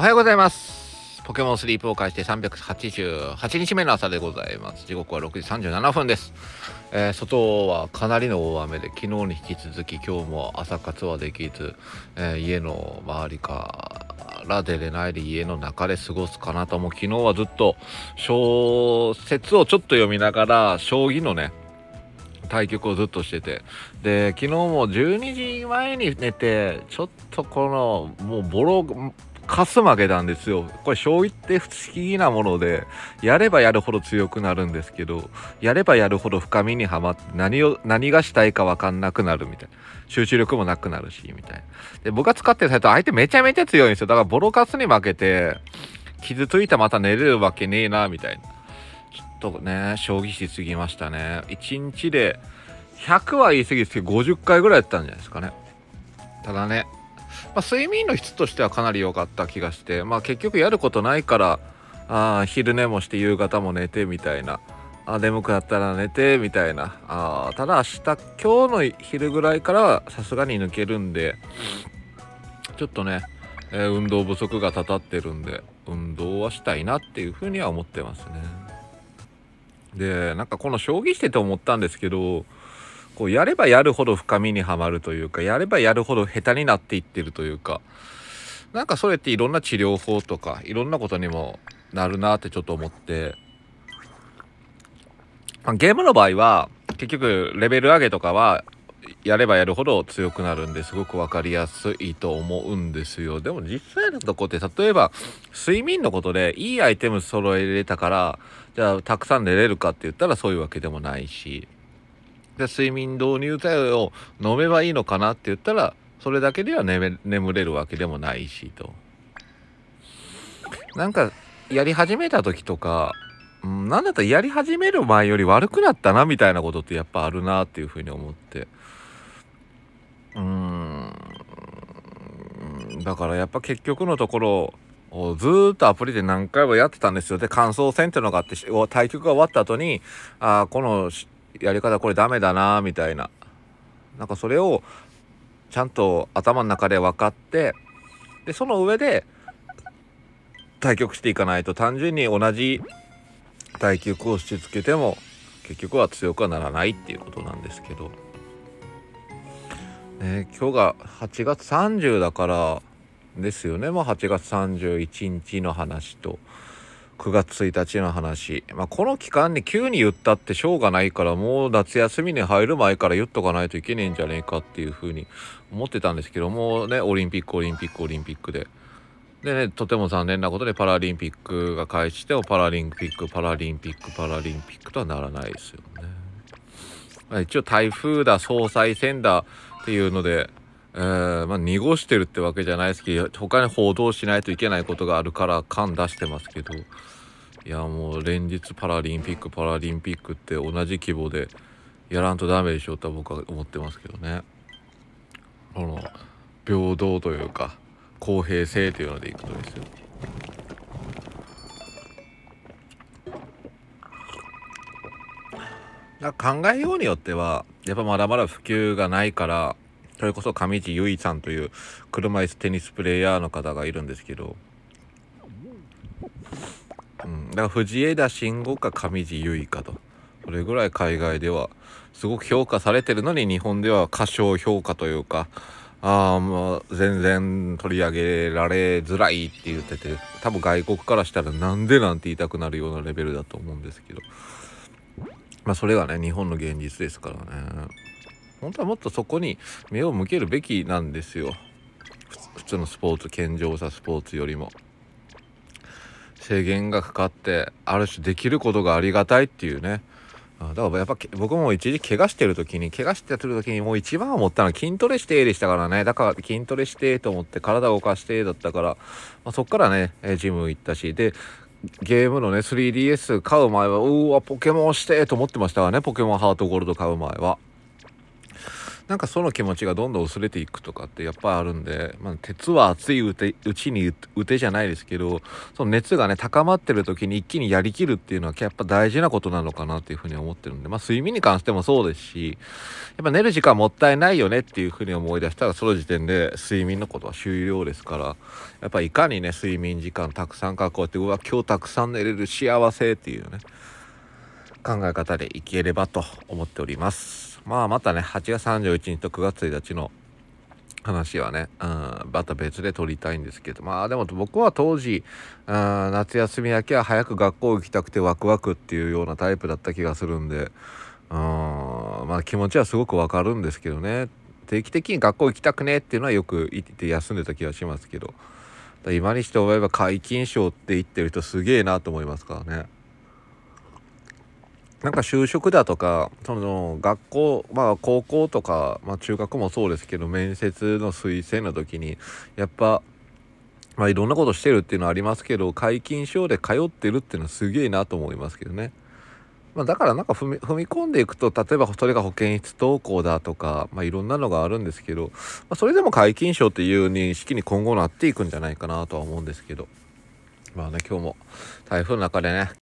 おはようございます。ポケモンスリープを開始して388日目の朝でございます。時刻は6時37分です。えー、外はかなりの大雨で、昨日に引き続き今日も朝活はできず、えー、家の周りから出れないで家の中で過ごすかなと、も昨日はずっと小説をちょっと読みながら、将棋のね、対局をずっとしててで昨日も12時前に寝てちょっとこのもうボロカス負けなんですよ。これ将棋って不思議なもので、やればやるほど強くなるんですけど、やればやるほど深みにはまって何を、何がしたいかわかんなくなるみたいな。集中力もなくなるし、みたいな。で、僕が使ってるサイト相手めちゃめちゃ強いんですよ。だからボロカスに負けて、傷ついたまた寝れるわけねえな、みたいな。ちょっとね、将棋しすぎましたね。1日で、100は言い過ぎですけど、50回ぐらいやったんじゃないですかね。ただね、まあ、睡眠の質としてはかなり良かった気がして、まあ、結局やることないからあ昼寝もして夕方も寝てみたいなあ眠くなったら寝てみたいなあただ明日今日の昼ぐらいからはさすがに抜けるんでちょっとね、えー、運動不足がたたってるんで運動はしたいなっていうふうには思ってますね。でなんかこの将棋してて思ったんですけどこうやればやるほど深みにはまるというかやればやるほど下手になっていってるというかなんかそれっていろんな治療法とかいろんなことにもなるなってちょっと思って、まあ、ゲームの場合は結局レベル上げとかはやればやるほど強くなるんですごく分かりやすいと思うんですよでも実際のとこって例えば睡眠のことでいいアイテム揃えれたからじゃあたくさん寝れるかって言ったらそういうわけでもないしで睡眠導入剤を飲めばいいのかなって言ったらそれだけでは眠れるわけでもないしとなんかやり始めた時とか、何だったらやり始める前より悪くなったなみたいなことってやっぱあるなっていうふうに思ってうんだからやっぱ結局のところずーっとアプリで何回もやってたんですよ。で、感想戦っていうのがあって、対局が終わった後に、あこのやり方これダメだなみたいななんかそれをちゃんと頭の中で分かってでその上で対局していかないと単純に同じ対局をしつけても結局は強くはならないっていうことなんですけど、ね、今日が8月30だからですよね、まあ、8月31日の話と。9月1日の話。まあ、この期間に急に言ったってしょうがないから、もう夏休みに入る前から言っとかないといけねえんじゃねえかっていうふうに思ってたんですけども、ね、オリンピック、オリンピック、オリンピックで。でね、とても残念なことでパラリンピックが開始してもパラリンピック、パラリンピック、パラリンピックとはならないですよね。一応台風だ、総裁選だっていうので、えー、まあ、濁してるってわけじゃないですけど、他に報道しないといけないことがあるから感出してますけど、いや、もう連日パラリンピック、パラリンピックって同じ規模でやらんとダメでしょうとは僕は思ってますけどね。この、平等というか、公平性というのでいくとですよ。考えようによってはやっぱまだまだ普及がないからそれこそ上地結衣さんという車椅子テニスプレーヤーの方がいるんですけど、うん、だから藤枝慎吾か上地結衣かと。それぐらい海外ではすごく評価されてるのに日本では過小評価というか、ああ、もう全然取り上げられづらいって言ってて、多分外国からしたらなんでなんて言いたくなるようなレベルだと思うんですけど。まあそれがね、日本の現実ですからね。本当はもっとそこに目を向けるべきなんですよ普通のスポーツ健常者スポーツよりも制限がかかってある種できることがありがたいっていうねだからやっぱ僕も一時怪我してる時に怪我してる時にもう一番思ったのは筋トレしてでしたからねだから筋トレしてと思って体を動かしてだったから、まあ、そっからねジム行ったしでゲームのね 3DS 買う前はうわポケモンしてと思ってましたからねポケモンハートゴールド買う前は。なんかその気持ちがどんどん薄れていくとかってやっぱあるんで、まあ、鉄は熱いうちに打てじゃないですけどその熱がね高まってる時に一気にやりきるっていうのはやっぱ大事なことなのかなっていうふうに思ってるんで、まあ、睡眠に関してもそうですしやっぱ寝る時間もったいないよねっていうふうに思い出したらその時点で睡眠のことは終了ですからやっぱいかにね睡眠時間たくさんかこうやってうわ今日たくさん寝れる幸せっていうね考え方でいければと思っております。まあまたね、8月31日と9月1日の話はね、うん、また別で撮りたいんですけど、まあでも僕は当時、うん、夏休み明けは早く学校行きたくてワクワクっていうようなタイプだった気がするんで、うん、まあ気持ちはすごくわかるんですけどね、定期的に学校行きたくねっていうのはよく言って休んでた気がしますけど、今にして思えば皆勤賞って言ってる人すげえなと思いますからね。なんか就職だとか、その学校、まあ高校とか、まあ中学もそうですけど、面接の推薦の時に、やっぱ、まあいろんなことしてるっていうのはありますけど、解禁症で通ってるっていうのはすげえなと思いますけどね。まあ、だからなんか踏み込んでいくと例えばそれが保健室登校だとか、まあ、いろんなのがあるんですけど、まあ、それでも皆勤賞っていう認識に今後なっていくんじゃないかなとは思うんですけどまあね今日も台風の中でね